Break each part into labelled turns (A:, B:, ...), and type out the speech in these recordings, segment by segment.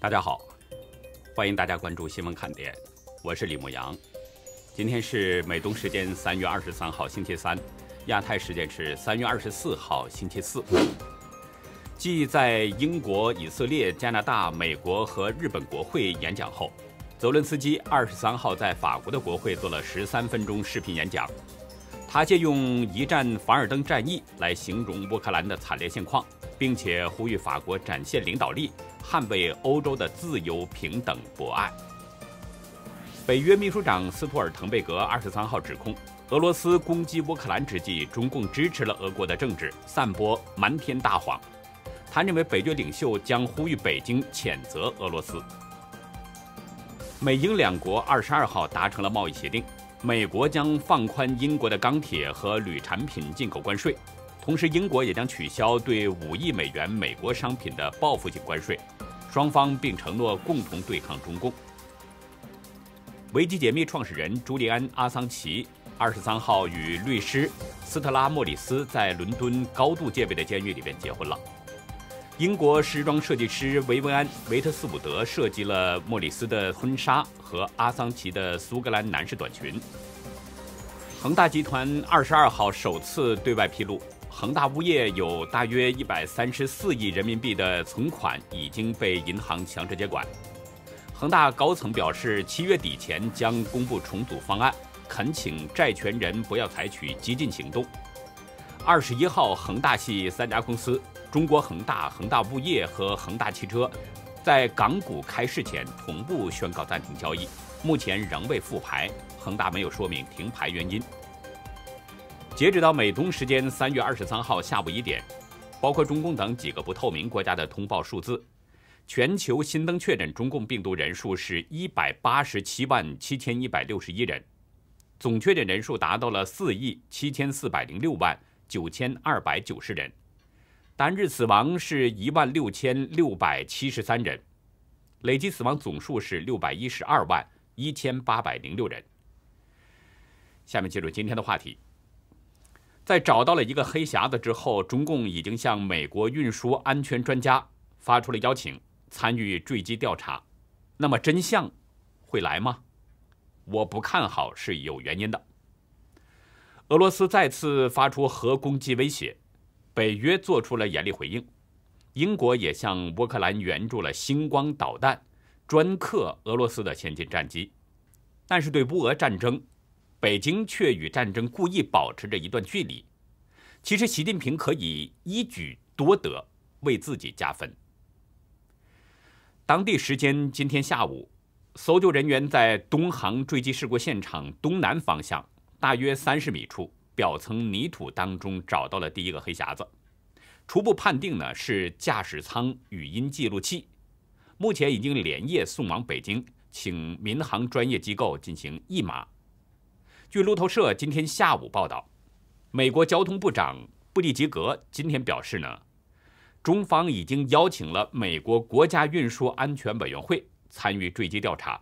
A: 大家好，欢迎大家关注新闻看点，我是李牧阳。今天是美东时间三月二十三号星期三，亚太时间是三月二十四号星期四。继在英国、以色列、加拿大、美国和日本国会演讲后，泽伦斯基二十三号在法国的国会做了十三分钟视频演讲，他借用一战凡尔登战役来形容乌克兰的惨烈现况。并且呼吁法国展现领导力，捍卫欧洲的自由、平等、博爱。北约秘书长斯图尔滕贝格二十三号指控，俄罗斯攻击乌克兰之际，中共支持了俄国的政治，散播瞒天大谎。他认为北约领袖将呼吁北京谴责俄罗斯。美英两国二十二号达成了贸易协定，美国将放宽英国的钢铁和铝产品进口关税。同时，英国也将取消对五亿美元美国商品的报复性关税，双方并承诺共同对抗中共。维基解密创始人朱利安·阿桑奇二十三号与律师斯特拉·莫里斯在伦敦高度戒备的监狱里边结婚了。英国时装设计师维文安·维特斯伍德设计了莫里斯的婚纱和阿桑奇的苏格兰男士短裙。恒大集团二十二号首次对外披露。恒大物业有大约一百三十四亿人民币的存款已经被银行强制接管。恒大高层表示，七月底前将公布重组方案，恳请债权人不要采取激进行动。二十一号，恒大系三家公司——中国恒大、恒大物业和恒大汽车，在港股开市前同步宣告暂停交易，目前仍未复牌。恒大没有说明停牌原因。截止到美东时间三月二十三号下午一点，包括中共等几个不透明国家的通报数字，全球新增确诊中共病毒人数是一百八十七万七千一百六十一人，总确诊人数达到了四亿七千四百零六万九千二百九十人，单日死亡是一万六千六百七十三人，累计死亡总数是六百一十二万一千八百零六人。下面进入今天的话题。在找到了一个黑匣子之后，中共已经向美国运输安全专家发出了邀请，参与坠机调查。那么真相会来吗？我不看好是有原因的。俄罗斯再次发出核攻击威胁，北约做出了严厉回应。英国也向乌克兰援助了星光导弹，专克俄罗斯的先进战机。但是对乌俄战争。北京却与战争故意保持着一段距离。其实，习近平可以一举多得，为自己加分。当地时间今天下午，搜救人员在东航坠机事故现场东南方向大约三十米处表层泥土当中找到了第一个黑匣子，初步判定呢是驾驶舱语音记录器，目前已经连夜送往北京，请民航专业机构进行译码。据路透社今天下午报道，美国交通部长布蒂吉格今天表示呢，中方已经邀请了美国国家运输安全委员会参与坠机调查，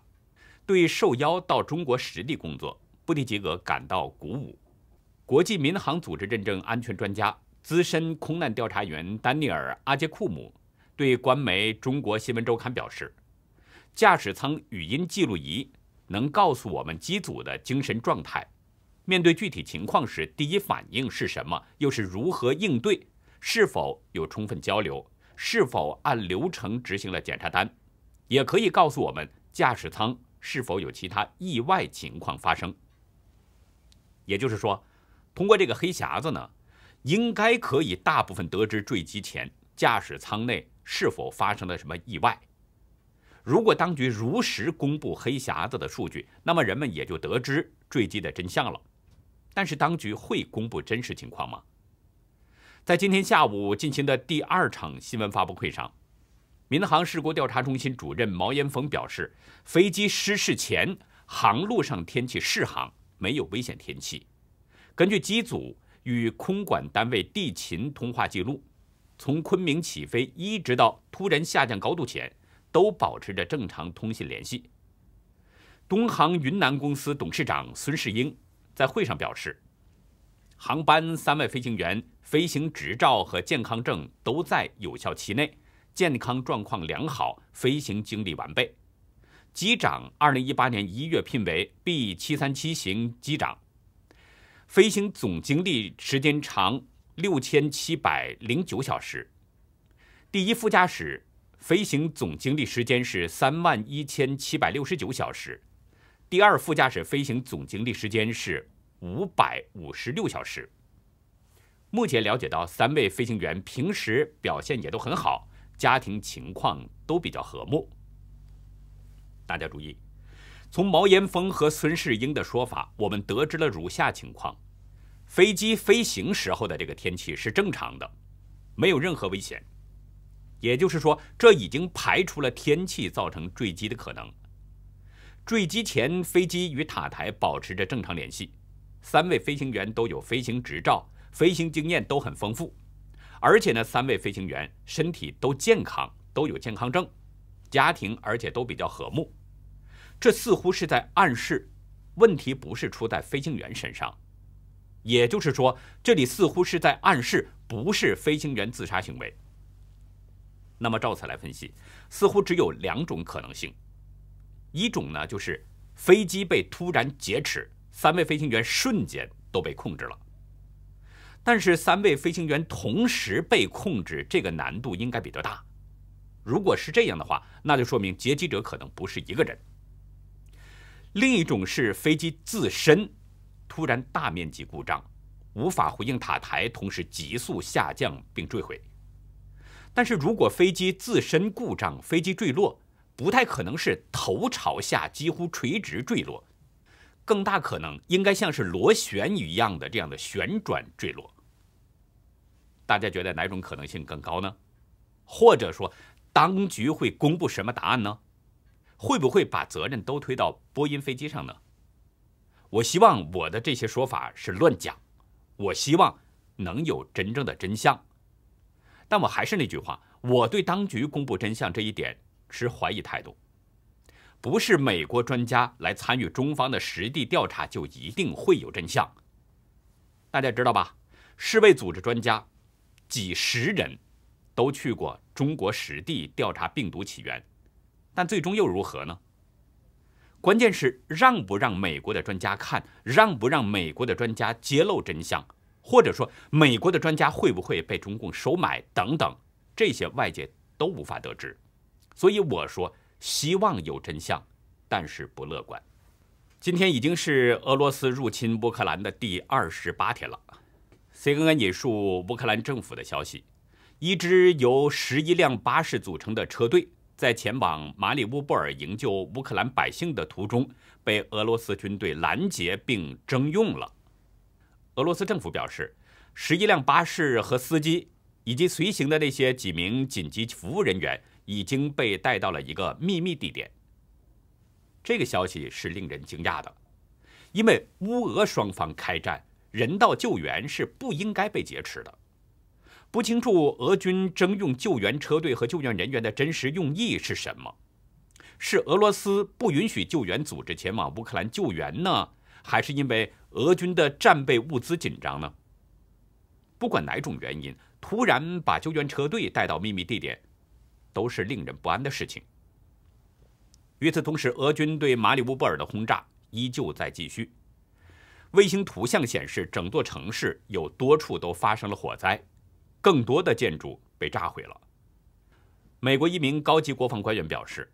A: 对受邀到中国实地工作，布蒂吉格感到鼓舞。国际民航组织认证安全专家、资深空难调查员丹尼尔·阿杰库姆对官媒《中国新闻周刊》表示，驾驶舱语音记录仪。能告诉我们机组的精神状态，面对具体情况时第一反应是什么，又是如何应对，是否有充分交流，是否按流程执行了检查单，也可以告诉我们驾驶舱是否有其他意外情况发生。也就是说，通过这个黑匣子呢，应该可以大部分得知坠机前驾驶舱内是否发生了什么意外。如果当局如实公布黑匣子的数据，那么人们也就得知坠机的真相了。但是，当局会公布真实情况吗？在今天下午进行的第二场新闻发布会上，民航事故调查中心主任毛延峰表示，飞机失事前航路上天气适航，没有危险天气。根据机组与空管单位地勤通话记录，从昆明起飞一直到突然下降高度前。都保持着正常通信联系。东航云南公司董事长孙世英在会上表示，航班三位飞行员飞行执照和健康证都在有效期内，健康状况良好，飞行经历完备。机长二零一八年一月聘为 B 七三七型机长，飞行总经历时间长六千七百零九小时，第一副驾驶。飞行总经历时间是三万一千七百六十九小时，第二副驾驶飞行总经历时间是五百五十六小时。目前了解到，三位飞行员平时表现也都很好，家庭情况都比较和睦。大家注意，从毛岩峰和孙世英的说法，我们得知了如下情况：飞机飞行时候的这个天气是正常的，没有任何危险。也就是说，这已经排除了天气造成坠机的可能。坠机前，飞机与塔台保持着正常联系，三位飞行员都有飞行执照，飞行经验都很丰富，而且呢，三位飞行员身体都健康，都有健康证，家庭而且都比较和睦。这似乎是在暗示，问题不是出在飞行员身上。也就是说，这里似乎是在暗示，不是飞行员自杀行为。那么照此来分析，似乎只有两种可能性：一种呢，就是飞机被突然劫持，三位飞行员瞬间都被控制了。但是三位飞行员同时被控制，这个难度应该比较大。如果是这样的话，那就说明劫机者可能不是一个人。另一种是飞机自身突然大面积故障，无法回应塔台，同时急速下降并坠毁。但是如果飞机自身故障，飞机坠落不太可能是头朝下几乎垂直坠落，更大可能应该像是螺旋一样的这样的旋转坠落。大家觉得哪种可能性更高呢？或者说，当局会公布什么答案呢？会不会把责任都推到波音飞机上呢？我希望我的这些说法是乱讲，我希望能有真正的真相。但我还是那句话，我对当局公布真相这一点持怀疑态度。不是美国专家来参与中方的实地调查就一定会有真相。大家知道吧？世卫组织专家几十人都去过中国实地调查病毒起源，但最终又如何呢？关键是让不让美国的专家看，让不让美国的专家揭露真相。或者说，美国的专家会不会被中共收买等等，这些外界都无法得知。所以我说，希望有真相，但是不乐观。今天已经是俄罗斯入侵乌克兰的第二十八天了。CNN 引述乌克兰政府的消息，一支由十一辆巴士组成的车队，在前往马里乌波尔营救乌克兰百姓的途中，被俄罗斯军队拦截并征用了。俄罗斯政府表示，十一辆巴士和司机以及随行的那些几名紧急服务人员已经被带到了一个秘密地点。这个消息是令人惊讶的，因为乌俄双方开战，人道救援是不应该被劫持的。不清楚俄军征用救援车队和救援人员的真实用意是什么？是俄罗斯不允许救援组织前往乌克兰救援呢，还是因为？俄军的战备物资紧张呢？不管哪种原因，突然把救援车队带到秘密地点，都是令人不安的事情。与此同时，俄军对马里乌波尔的轰炸依旧在继续。卫星图像显示，整座城市有多处都发生了火灾，更多的建筑被炸毁了。美国一名高级国防官员表示，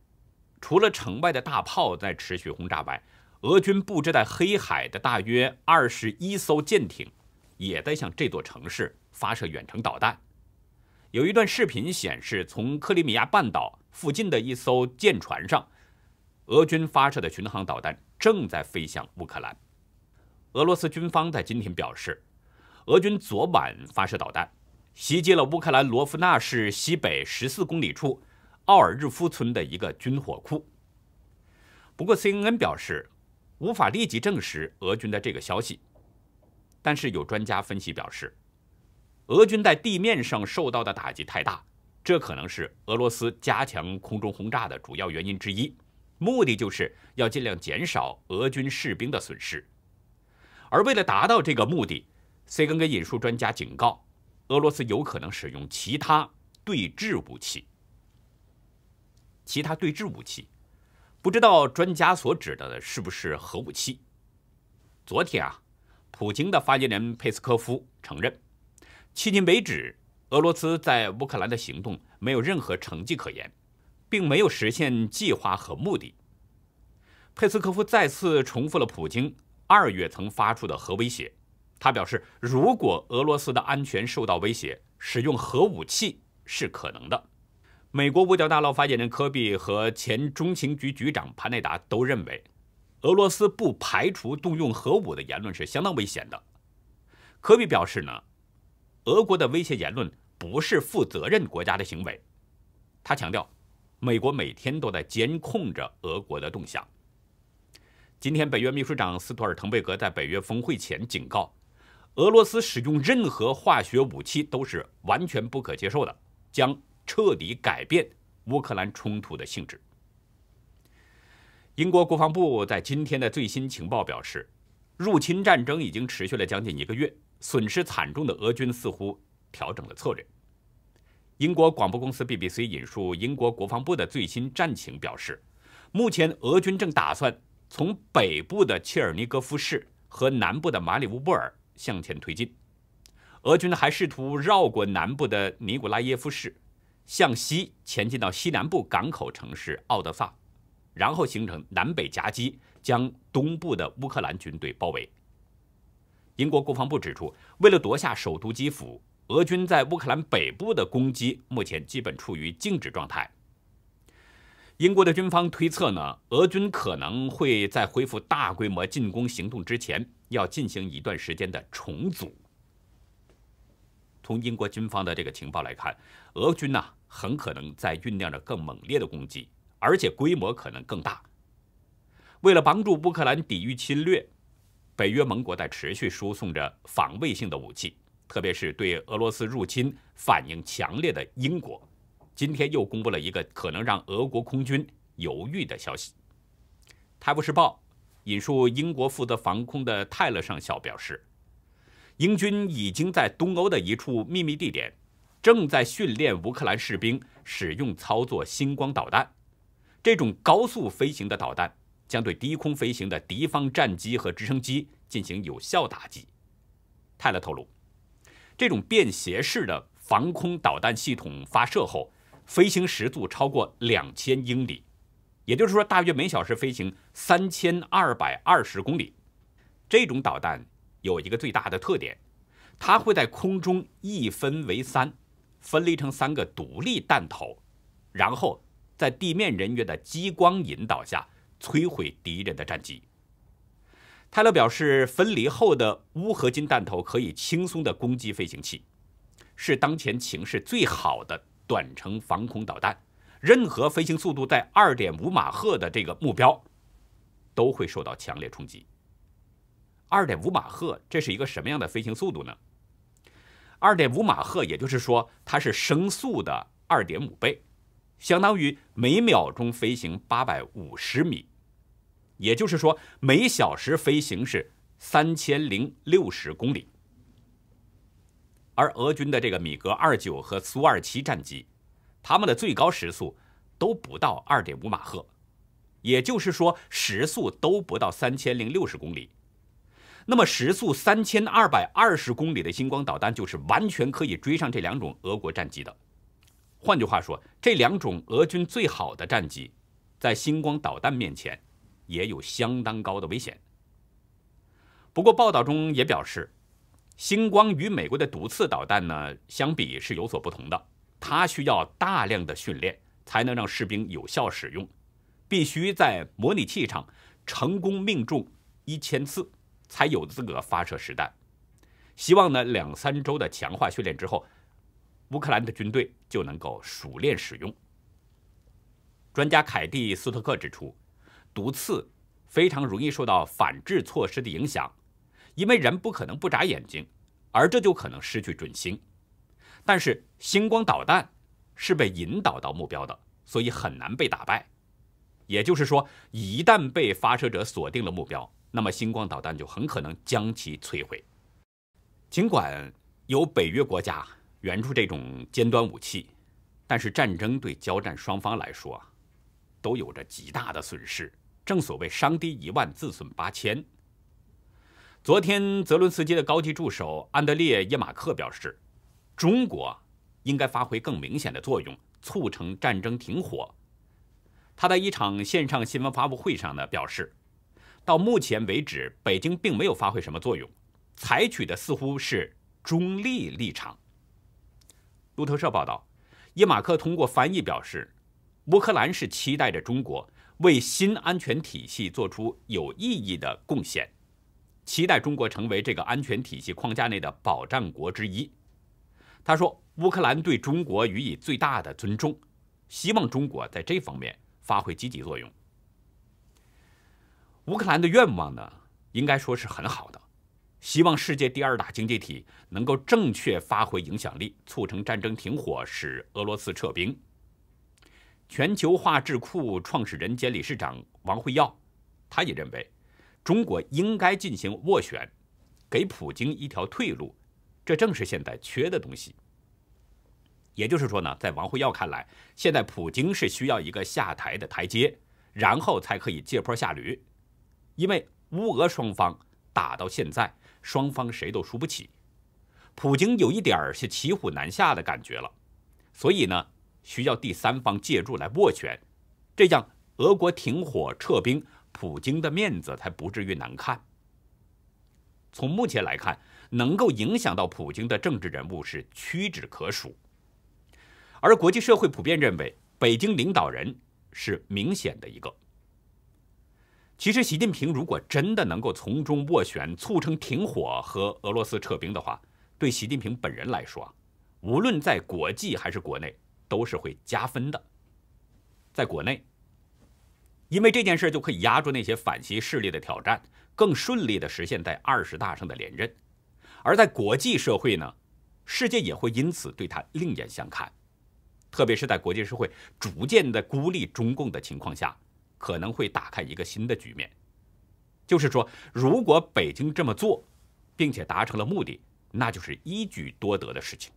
A: 除了城外的大炮在持续轰炸外，俄军布置在黑海的大约二十一艘舰艇，也在向这座城市发射远程导弹。有一段视频显示，从克里米亚半岛附近的一艘舰船上，俄军发射的巡航导弹正在飞向乌克兰。俄罗斯军方在今天表示，俄军昨晚发射导弹，袭击了乌克兰罗夫纳市西北十四公里处奥尔日夫村的一个军火库。不过，CNN 表示。无法立即证实俄军的这个消息，但是有专家分析表示，俄军在地面上受到的打击太大，这可能是俄罗斯加强空中轰炸的主要原因之一，目的就是要尽量减少俄军士兵的损失。而为了达到这个目的，CNG 引述专家警告，俄罗斯有可能使用其他对峙武器，其他对峙武器。不知道专家所指的是不是核武器。昨天啊，普京的发言人佩斯科夫承认，迄今为止，俄罗斯在乌克兰的行动没有任何成绩可言，并没有实现计划和目的。佩斯科夫再次重复了普京二月曾发出的核威胁，他表示，如果俄罗斯的安全受到威胁，使用核武器是可能的。美国五角大楼发言人科比和前中情局局长潘内达都认为，俄罗斯不排除动用核武的言论是相当危险的。科比表示呢，俄国的威胁言论不是负责任国家的行为。他强调，美国每天都在监控着俄国的动向。今天，北约秘书长斯图尔滕贝格在北约峰会前警告，俄罗斯使用任何化学武器都是完全不可接受的，将。彻底改变乌克兰冲突的性质。英国国防部在今天的最新情报表示，入侵战争已经持续了将近一个月，损失惨重的俄军似乎调整了策略。英国广播公司 BBC 引述英国国防部的最新战情表示，目前俄军正打算从北部的切尔尼戈夫市和南部的马里乌波尔向前推进。俄军还试图绕过南部的尼古拉耶夫市。向西前进到西南部港口城市奥德萨，然后形成南北夹击，将东部的乌克兰军队包围。英国国防部指出，为了夺下首都基辅，俄军在乌克兰北部的攻击目前基本处于静止状态。英国的军方推测呢，俄军可能会在恢复大规模进攻行动之前，要进行一段时间的重组。从英国军方的这个情报来看，俄军呢很可能在酝酿着更猛烈的攻击，而且规模可能更大。为了帮助乌克兰抵御侵略，北约盟国在持续输送着防卫性的武器，特别是对俄罗斯入侵反应强烈的英国，今天又公布了一个可能让俄国空军犹豫的消息。《泰晤士报》引述英国负责防空的泰勒上校表示。英军已经在东欧的一处秘密地点，正在训练乌克兰士兵使用操作“星光”导弹。这种高速飞行的导弹将对低空飞行的敌方战机和直升机进行有效打击。泰勒透露，这种便携式的防空导弹系统发射后，飞行时速超过两千英里，也就是说，大约每小时飞行三千二百二十公里。这种导弹。有一个最大的特点，它会在空中一分为三，分离成三个独立弹头，然后在地面人员的激光引导下摧毁敌人的战机。泰勒表示，分离后的钨合金弹头可以轻松地攻击飞行器，是当前情势最好的短程防空导弹。任何飞行速度在二点五马赫的这个目标，都会受到强烈冲击。二点五马赫，这是一个什么样的飞行速度呢？二点五马赫，也就是说它是声速的二点五倍，相当于每秒钟飞行八百五十米，也就是说每小时飞行是三千零六十公里。而俄军的这个米格二九和苏二七战机，他们的最高时速都不到二点五马赫，也就是说时速都不到三千零六十公里。那么，时速三千二百二十公里的星光导弹就是完全可以追上这两种俄国战机的。换句话说，这两种俄军最好的战机，在星光导弹面前，也有相当高的危险。不过，报道中也表示，星光与美国的毒刺导弹呢相比是有所不同的，它需要大量的训练才能让士兵有效使用，必须在模拟器上成功命中一千次。才有资格发射实弹。希望呢，两三周的强化训练之后，乌克兰的军队就能够熟练使用。专家凯蒂·斯特克指出，毒刺非常容易受到反制措施的影响，因为人不可能不眨眼睛，而这就可能失去准星。但是星光导弹是被引导到目标的，所以很难被打败。也就是说，一旦被发射者锁定了目标。那么，星光导弹就很可能将其摧毁。尽管有北约国家援助这种尖端武器，但是战争对交战双方来说都有着极大的损失。正所谓“伤敌一万，自损八千”。昨天，泽伦斯基的高级助手安德烈·耶马克表示，中国应该发挥更明显的作用，促成战争停火。他在一场线上新闻发布会上呢表示。到目前为止，北京并没有发挥什么作用，采取的似乎是中立立场。路透社报道，伊马克通过翻译表示，乌克兰是期待着中国为新安全体系做出有意义的贡献，期待中国成为这个安全体系框架内的保障国之一。他说，乌克兰对中国予以最大的尊重，希望中国在这方面发挥积极作用。乌克兰的愿望呢，应该说是很好的，希望世界第二大经济体能够正确发挥影响力，促成战争停火，使俄罗斯撤兵。全球化智库创始人兼理事长王辉耀，他也认为，中国应该进行斡旋，给普京一条退路，这正是现在缺的东西。也就是说呢，在王辉耀看来，现在普京是需要一个下台的台阶，然后才可以借坡下驴。因为乌俄双方打到现在，双方谁都输不起，普京有一点是骑虎难下的感觉了，所以呢，需要第三方介入来斡旋，这样俄国停火撤兵，普京的面子才不至于难看。从目前来看，能够影响到普京的政治人物是屈指可数，而国际社会普遍认为，北京领导人是明显的一个。其实，习近平如果真的能够从中斡旋，促成停火和俄罗斯撤兵的话，对习近平本人来说，无论在国际还是国内，都是会加分的。在国内，因为这件事就可以压住那些反西势力的挑战，更顺利地实现在二十大上的连任；而在国际社会呢，世界也会因此对他另眼相看，特别是在国际社会逐渐的孤立中共的情况下。可能会打开一个新的局面，就是说，如果北京这么做，并且达成了目的，那就是一举多得的事情。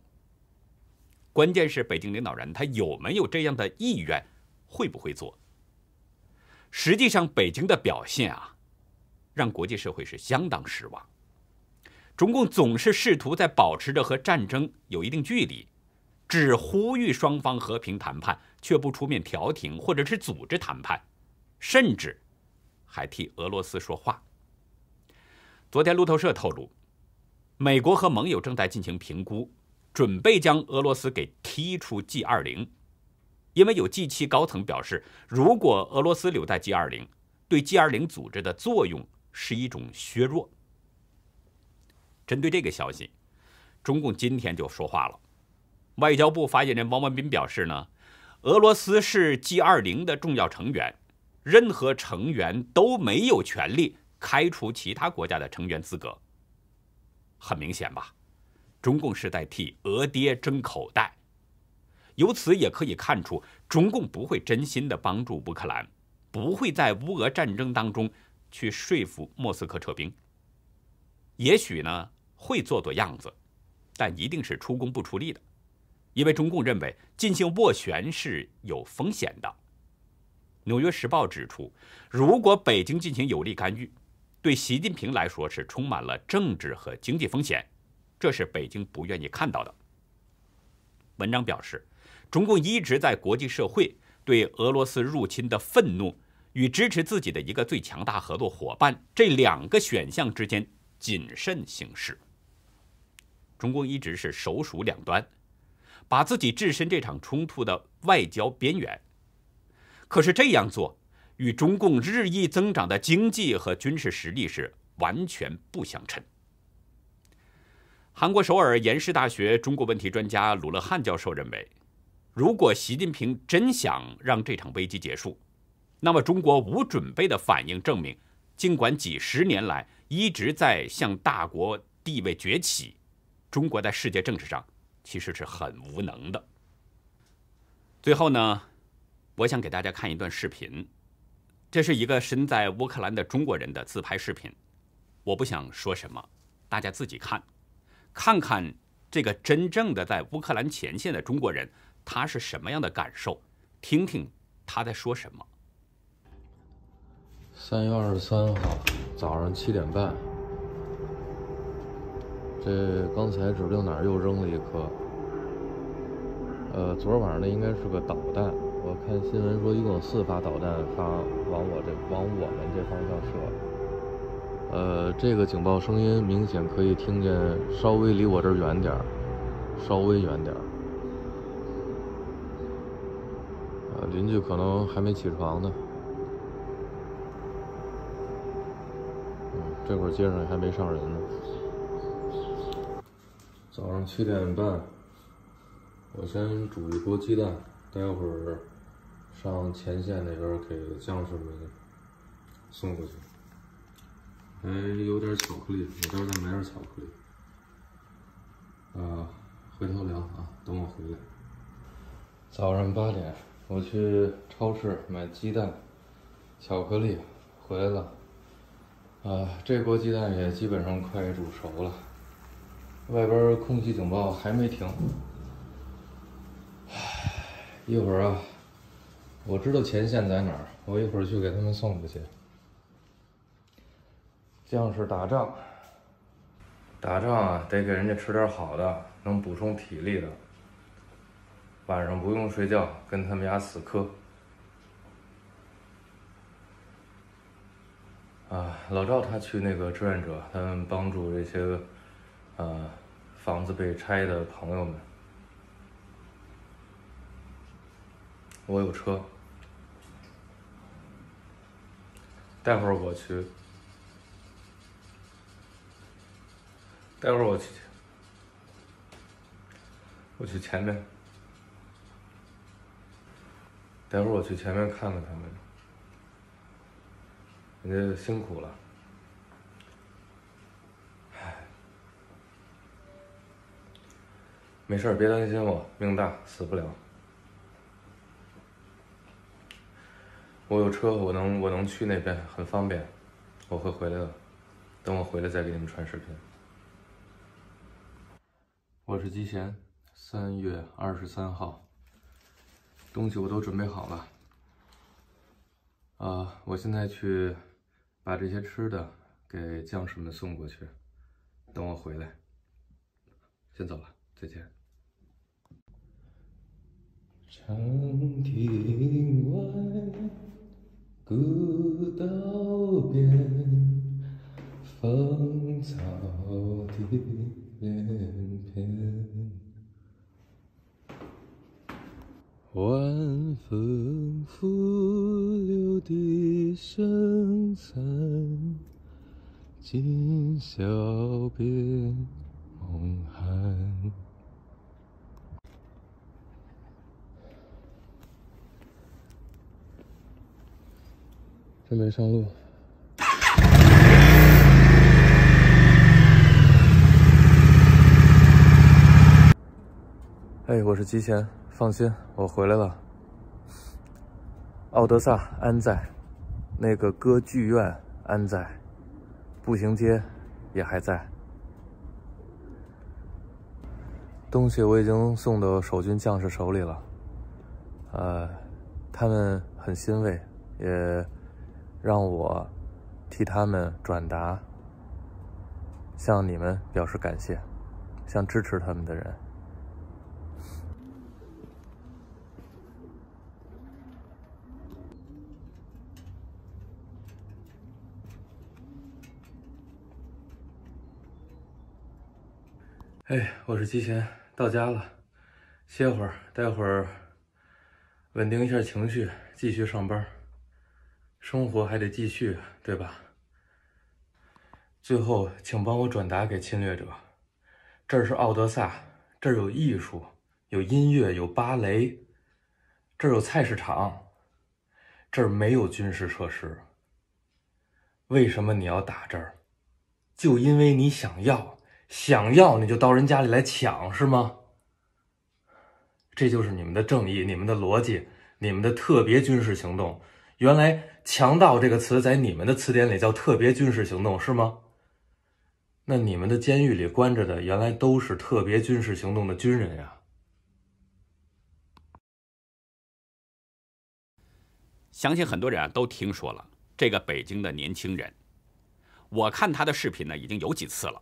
A: 关键是北京领导人他有没有这样的意愿，会不会做？实际上，北京的表现啊，让国际社会是相当失望。中共总是试图在保持着和战争有一定距离，只呼吁双方和平谈判，却不出面调停或者是组织谈判。甚至还替俄罗斯说话。昨天，路透社透露，美国和盟友正在进行评估，准备将俄罗斯给踢出 G 二零，因为有 G 七高层表示，如果俄罗斯留在 G 二零，对 G 二零组织的作用是一种削弱。针对这个消息，中共今天就说话了。外交部发言人汪文斌表示呢，俄罗斯是 G 二零的重要成员。任何成员都没有权利开除其他国家的成员资格，很明显吧？中共是在替俄爹争口袋。由此也可以看出，中共不会真心的帮助乌克兰，不会在乌俄战争当中去说服莫斯科撤兵。也许呢会做做样子，但一定是出工不出力的，因为中共认为进行斡旋是有风险的。《纽约时报》指出，如果北京进行有力干预，对习近平来说是充满了政治和经济风险，这是北京不愿意看到的。文章表示，中共一直在国际社会对俄罗斯入侵的愤怒与支持自己的一个最强大合作伙伴这两个选项之间谨慎行事。中共一直是首鼠两端，把自己置身这场冲突的外交边缘。可是这样做与中共日益增长的经济和军事实力是完全不相称。韩国首尔延世大学中国问题专家鲁勒汉教授认为，如果习近平真想让这场危机结束，那么中国无准备的反应证明，尽管几十年来一直在向大国地位崛起，中国在世界政治上其实是很无能的。最后呢？我想给大家看一段视频，这是一个身在乌克兰的中国人的自拍视频。我不想说什么，大家自己看，看看这个真正的在乌克兰前线的中国人他是什么样的感受，听听他在说什么。
B: 三月二十三号早上七点半，这刚才指定哪儿又扔了一颗。呃，昨儿晚上那应该是个导弹。我看新闻说，一共有四发导弹发往我这，往我们这方向射。呃，这个警报声音明显可以听见，稍微离我这儿远点儿，稍微远点儿。呃，邻居可能还没起床呢。这会儿街上还没上人呢。早上七点半。我先煮一锅鸡蛋，待会儿上前线那边给将士们送过去。还有点巧克力，我待会儿再买点巧克力。啊，回头聊啊，等我回来。早上八点，我去超市买鸡蛋、巧克力，回来了。啊，这锅鸡蛋也基本上快煮熟了。外边空气警报还没停。一会儿啊，我知道前线在哪儿，我一会儿去给他们送过去。将士打仗，打仗啊，得给人家吃点好的，能补充体力的。晚上不用睡觉，跟他们家死磕。啊，老赵他去那个志愿者，他们帮助这些呃房子被拆的朋友们。我有车，待会儿我去，待会儿我去，我去前面，待会儿我去前面看看他们，人家辛苦了，没事儿，别担心我，命大，死不了。我有车，我能我能去那边很方便，我会回来的。等我回来再给你们传视频。我是吉贤，三月二十三号，东西我都准备好了。啊，我现在去把这些吃的给将士们送过去，等我回来。先走了，再见。长亭外。古道边，芳草碧连天。晚风拂柳笛声残，今宵别梦寒。准备上路。哎，我是吉贤，放心，我回来了。奥德萨安在，那个歌剧院安在，步行街也还在。东西我已经送到守军将士手里了，呃，他们很欣慰，也。让我替他们转达，向你们表示感谢，向支持他们的人。哎，我是吉贤，到家了，歇会儿，待会儿稳定一下情绪，继续上班。生活还得继续，对吧？最后，请帮我转达给侵略者：这儿是奥德萨，这儿有艺术，有音乐，有芭蕾，这儿有菜市场，这儿没有军事设施。为什么你要打这儿？就因为你想要，想要你就到人家里来抢，是吗？这就是你们的正义，你们的逻辑，你们的特别军事行动。原来。强盗这个词在你们的词典里叫特别军事行动是吗？那你们的监狱里关着的原来都是特别军事行动的军人呀。
A: 相信很多人啊都听说了这个北京的年轻人，我看他的视频呢已经有几次了。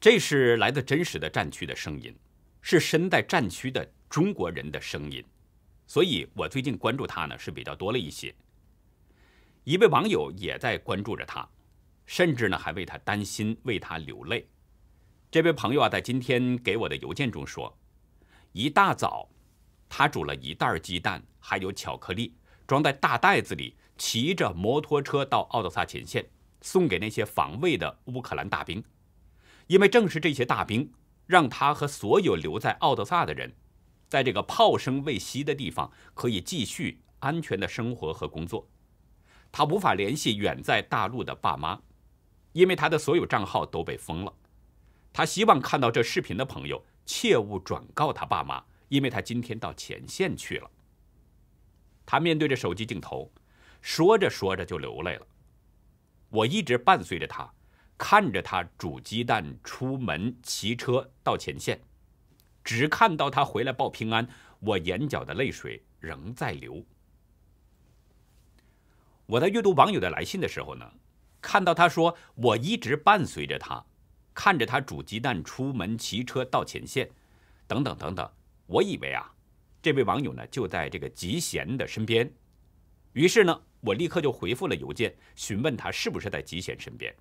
A: 这是来自真实的战区的声音，是身在战区的中国人的声音，所以我最近关注他呢是比较多了一些。一位网友也在关注着他，甚至呢还为他担心，为他流泪。这位朋友啊，在今天给我的邮件中说，一大早，他煮了一袋鸡蛋，还有巧克力，装在大袋子里，骑着摩托车到奥德萨前线，送给那些防卫的乌克兰大兵。因为正是这些大兵，让他和所有留在奥德萨的人，在这个炮声未息的地方，可以继续安全的生活和工作。他无法联系远在大陆的爸妈，因为他的所有账号都被封了。他希望看到这视频的朋友切勿转告他爸妈，因为他今天到前线去了。他面对着手机镜头，说着说着就流泪了。我一直伴随着他，看着他煮鸡蛋、出门骑车到前线，只看到他回来报平安，我眼角的泪水仍在流。我在阅读网友的来信的时候呢，看到他说我一直伴随着他，看着他煮鸡蛋、出门骑车到前线，等等等等。我以为啊，这位网友呢就在这个吉贤的身边，于是呢，我立刻就回复了邮件，询问他是不是在吉贤身边。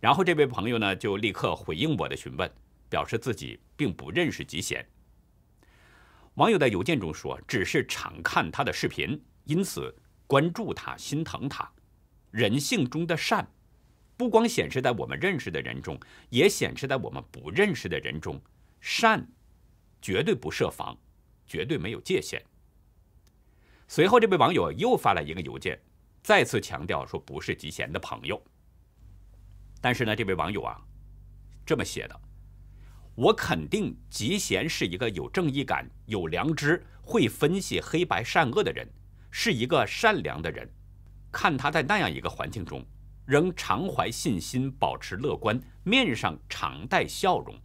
A: 然后这位朋友呢就立刻回应我的询问，表示自己并不认识吉贤。网友在邮件中说，只是常看他的视频，因此。关注他，心疼他，人性中的善，不光显示在我们认识的人中，也显示在我们不认识的人中。善，绝对不设防，绝对没有界限。随后，这位网友又发来一个邮件，再次强调说不是吉贤的朋友。但是呢，这位网友啊，这么写的：我肯定吉贤是一个有正义感、有良知、会分析黑白善恶的人。是一个善良的人，看他在那样一个环境中，仍常怀信心，保持乐观，面上常带笑容。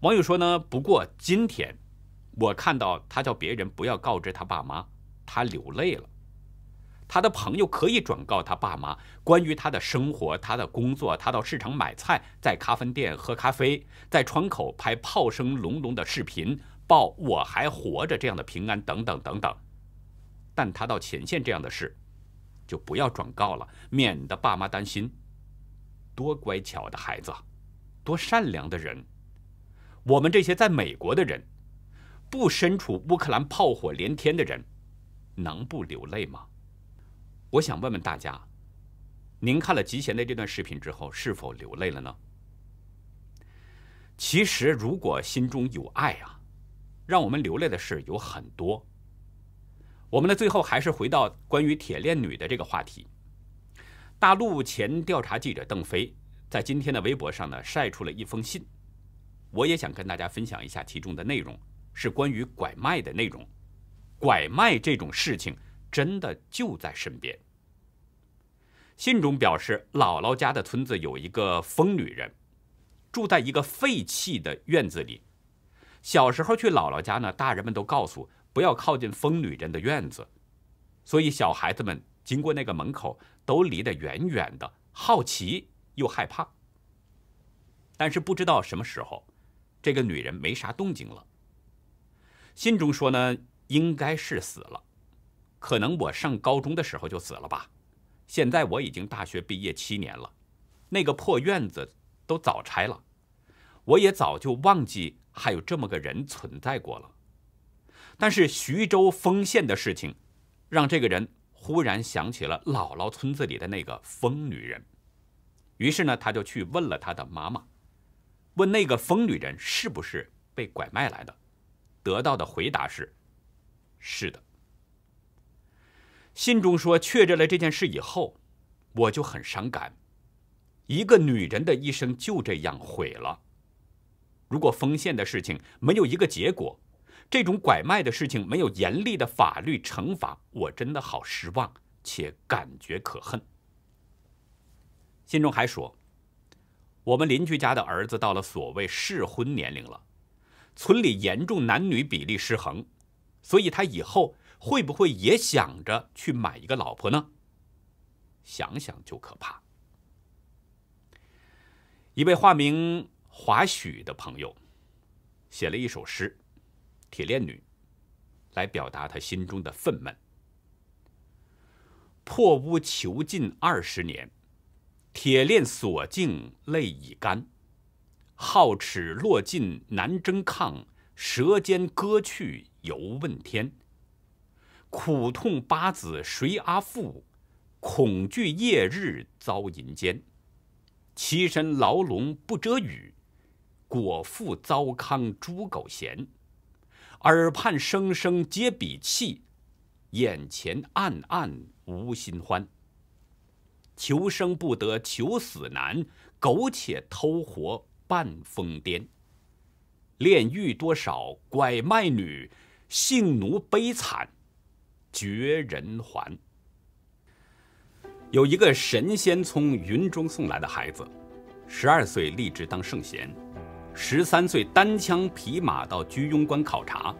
A: 网友说呢，不过今天我看到他叫别人不要告知他爸妈，他流泪了。他的朋友可以转告他爸妈关于他的生活、他的工作、他到市场买菜、在咖啡店喝咖啡、在窗口拍炮声隆隆的视频、报我还活着这样的平安等等等等。但他到前线这样的事，就不要转告了，免得爸妈担心。多乖巧的孩子，多善良的人，我们这些在美国的人，不身处乌克兰炮火连天的人，能不流泪吗？我想问问大家，您看了吉贤的这段视频之后，是否流泪了呢？其实，如果心中有爱啊，让我们流泪的事有很多。我们呢，最后还是回到关于“铁链女”的这个话题。大陆前调查记者邓飞在今天的微博上呢晒出了一封信，我也想跟大家分享一下其中的内容，是关于拐卖的内容。拐卖这种事情真的就在身边。信中表示，姥姥家的村子有一个疯女人，住在一个废弃的院子里。小时候去姥姥家呢，大人们都告诉。不要靠近疯女人的院子，所以小孩子们经过那个门口都离得远远的，好奇又害怕。但是不知道什么时候，这个女人没啥动静了。信中说呢，应该是死了，可能我上高中的时候就死了吧。现在我已经大学毕业七年了，那个破院子都早拆了，我也早就忘记还有这么个人存在过了。但是徐州丰县的事情，让这个人忽然想起了姥姥村子里的那个疯女人，于是呢，他就去问了他的妈妈，问那个疯女人是不是被拐卖来的。得到的回答是，是的。信中说，确认了这件事以后，我就很伤感，一个女人的一生就这样毁了。如果丰县的事情没有一个结果。这种拐卖的事情没有严厉的法律惩罚，我真的好失望，且感觉可恨。信中还说，我们邻居家的儿子到了所谓适婚年龄了，村里严重男女比例失衡，所以他以后会不会也想着去买一个老婆呢？想想就可怕。一位化名华许的朋友写了一首诗。铁链女，来表达她心中的愤懑。破屋囚禁二十年，铁链锁颈泪已干，皓齿落尽难争抗，舌尖割去犹问天。苦痛八子谁阿父，恐惧夜日遭淫奸。栖身牢笼不遮雨，果腹糟糠猪狗闲。耳畔声声皆鄙弃，眼前暗暗无新欢。求生不得，求死难，苟且偷活半疯癫。炼狱多少拐卖女，性奴悲惨绝人寰。有一个神仙从云中送来的孩子，十二岁立志当圣贤。十三岁单枪匹马到居庸关考察，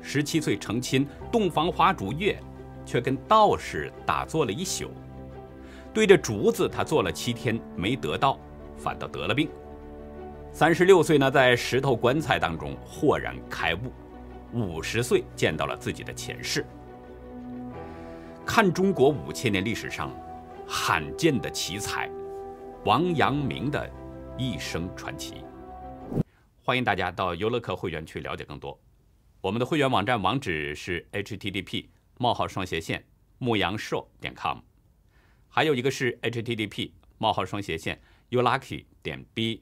A: 十七岁成亲，洞房花烛夜，却跟道士打坐了一宿，对着竹子他坐了七天，没得道，反倒得了病。三十六岁呢，在石头棺材当中豁然开悟，五十岁见到了自己的前世。看中国五千年历史上罕见的奇才，王阳明的一生传奇。欢迎大家到优乐客会员去了解更多。我们的会员网站网址是 http: 冒号双斜线牧羊社点 com，还有一个是 http: 冒号双斜线 youlucky 点 biz。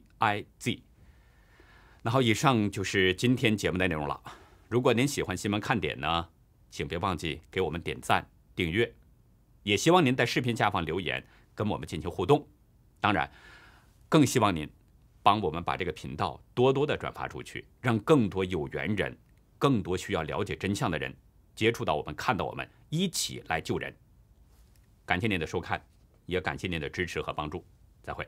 A: 那好，以上就是今天节目的内容了。如果您喜欢新闻看点呢，请别忘记给我们点赞、订阅，也希望您在视频下方留言跟我们进行互动。当然，更希望您。帮我们把这个频道多多的转发出去，让更多有缘人、更多需要了解真相的人接触到我们，看到我们，一起来救人。感谢您的收看，也感谢您的支持和帮助。再会。